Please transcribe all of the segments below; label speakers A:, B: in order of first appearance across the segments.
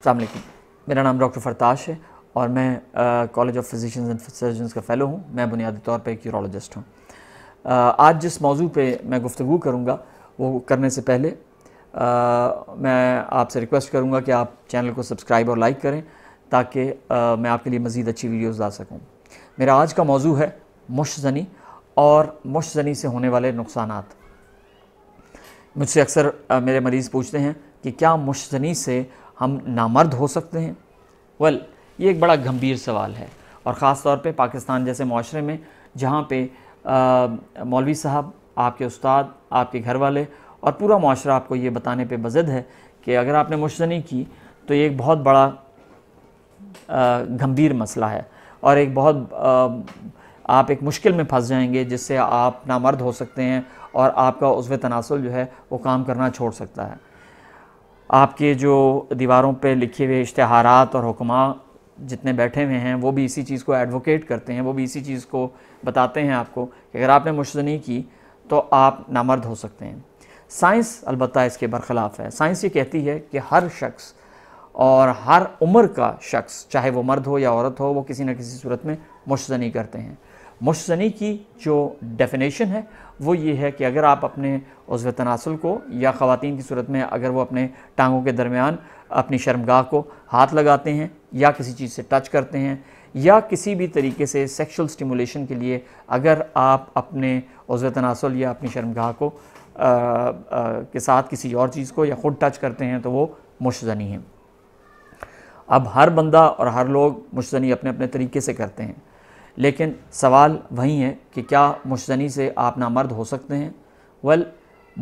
A: अल्लाह मेरा नाम डॉक्टर फरताश है और मैं college of physicians and surgeon का फेलो हूँ मैं बुनियादी तौर पर एक यूरोलॉजिस्ट हूँ आज जिस मौजू पर मैं गुफ्तु करूँगा वो करने से पहले आ, मैं आपसे रिक्वेस्ट करूँगा कि आप चैनल को सब्सक्राइब और लाइक करें ताकि मैं आपके लिए मज़ीद अच्छी वीडियोज़ ला सकूँ मेरा आज का मौजू है जनी और जनी से होने वाले नुकसान मुझसे अक्सर मेरे मरीज़ पूछते हैं कि क्या जनी से हम नामर्द हो सकते हैं वेल well, ये एक बड़ा गंभीर सवाल है और ख़ास तौर पे पाकिस्तान जैसे माशरे में जहाँ पे मौलवी साहब आपके उस्ताद आपके घर वाले और पूरा माशरा आपको ये बताने पे बजद है कि अगर आपने मुश्तनी की तो ये एक बहुत बड़ा गंभीर मसला है और एक बहुत आ, आप एक मुश्किल में फंस जाएंगे जिससे आप नामर्द हो सकते हैं और आपका उसव तनासल जो है वो काम करना छोड़ सकता है आपके जो दीवारों पे लिखे हुए इश्तहारात और हुक्मा जितने बैठे हुए हैं वो भी इसी चीज़ को एडवोकेट करते हैं वो भी इसी चीज़ को बताते हैं आपको कि अगर आपने मुश्तनी की तो आप नामर्द हो सकते हैं साइंस अलबत् इसके बरखिलाफ़ है साइंस ये कहती है कि हर शख्स और हर उम्र का शख्स चाहे वो मर्द हो या औरत हो वो किसी न किसी सूरत में मुश्तनी करते हैं मुशनी की जो डेफिनेशन है वो ये है कि अगर आप अपने उज़व तनासल को या ख़वान की सूरत में अगर वो अपने टांगों के दरमियान अपनी शर्मगाह को हाथ लगाते हैं या किसी चीज़ से टच करते हैं या किसी भी तरीके से सेक्शुअल स्टिमुलेशन के लिए अगर आप अपने उज़व तनासुल या अपनी शर्मगाह को आ, आ, के साथ किसी और चीज़ को या ख़ुद टच करते हैं तो वो मुशनी है अब हर बंदा और हर लोग मुशनी अपने अपने तरीके से करते हैं लेकिन सवाल वही है कि क्या मुशजनी से आप नामर्द हो सकते हैं वल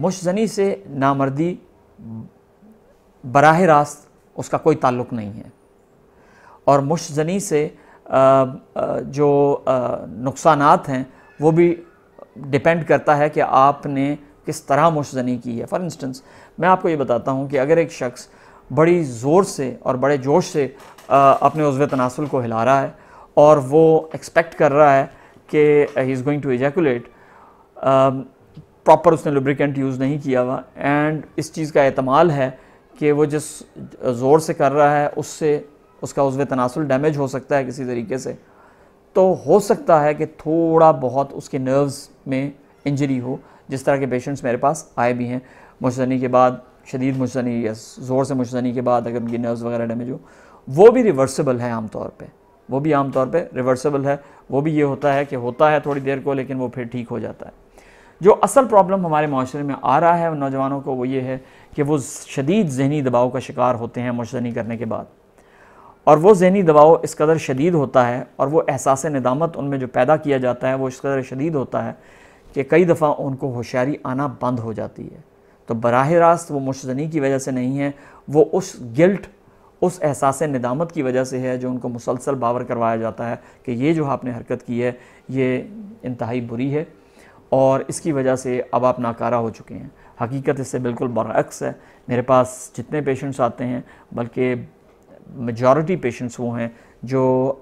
A: मुशनी से नामर्दी बराह रास्त उसका कोई ताल्लुक नहीं है और मुशनी से जो नुकसान हैं वो भी डिपेंड करता है कि आपने किस तरह मुशजनी की है फ़ॉर इंस्टेंस मैं आपको ये बताता हूँ कि अगर एक शख्स बड़ी ज़ोर से और बड़े जोश से अपने उज्व तनासल को हिला रहा है और वो एक्सपेक्ट कर रहा है कि he is going to ejaculate proper उसने लुब्रिकेंट यूज़ नहीं किया हुआ एंड इस चीज़ का एतमाल है कि वो जिस uh, ज़ोर से कर रहा है उससे उसका उसव तनासुल डैमेज हो सकता है किसी तरीके से तो हो सकता है कि थोड़ा बहुत उसके नर्व्स में इंजरी हो जिस तरह के पेशेंट्स मेरे पास आए भी हैं मुशनी के बाद शदीद मुशनी या ज़ोर से मुशनी के बाद अगर उनकी नर्व्स वगैरह डैमेज हो वो भी रिवर्सिबल है आमतौर पर वो भी आमतौर पर रिवर्सेबल है वो भी ये होता है कि होता है थोड़ी देर को लेकिन वो फिर ठीक हो जाता है जो असल प्रॉब्लम हमारे माशरे में आ रहा है उन नौजवानों को वो ये है कि वो शदीद जहनी दबाव का शिकार होते हैं मुशजनी करने के बाद और वो जहनी दबाव इस कदर शदीद होता है और वो एहसास नदामत उनमें जो पैदा किया जाता है वो इस कदर शदीद होता है कि कई दफ़ा उनको होशियारी आना बंद हो जाती है तो बरह रास्त वो मुशनी की वजह से नहीं है वो उस गिल्ट उस एहसास नदामत की वजह से है जो उनको मुसलसल बावर करवाया जाता है कि ये जो आपने हरकत की है ये इंतहाई बुरी है और इसकी वजह से अब आप नाकारा हो चुके हैं हकीकत इससे बिल्कुल बरक्स है मेरे पास जितने पेशेंट्स आते हैं बल्कि मेजॉरिटी पेशेंट्स वो हैं जो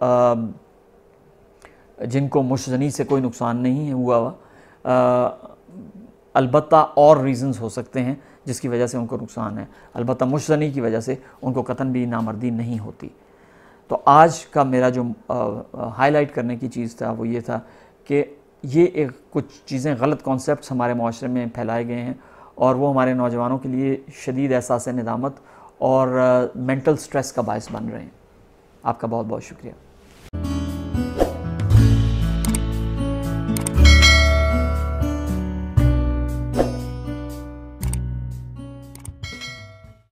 A: जिनको मुशनी से कोई नुकसान नहीं हुआ हुआ अलबत् और रीज़न्स हो सकते हैं जिसकी वजह से उनको नुकसान है अलबत् मुशनी की वजह से उनको कतन भी नामर्दी नहीं होती तो आज का मेरा जो हाईलाइट करने की चीज़ था वो ये था कि ये एक कुछ चीज़ें गलत कॉन्सेप्ट हमारे माशरे में फैलाए गए हैं और वो हमारे नौजवानों के लिए शदीद एहसास नदामत और मेंटल स्ट्रेस का बायस बन रहे हैं आपका बहुत बहुत शुक्रिया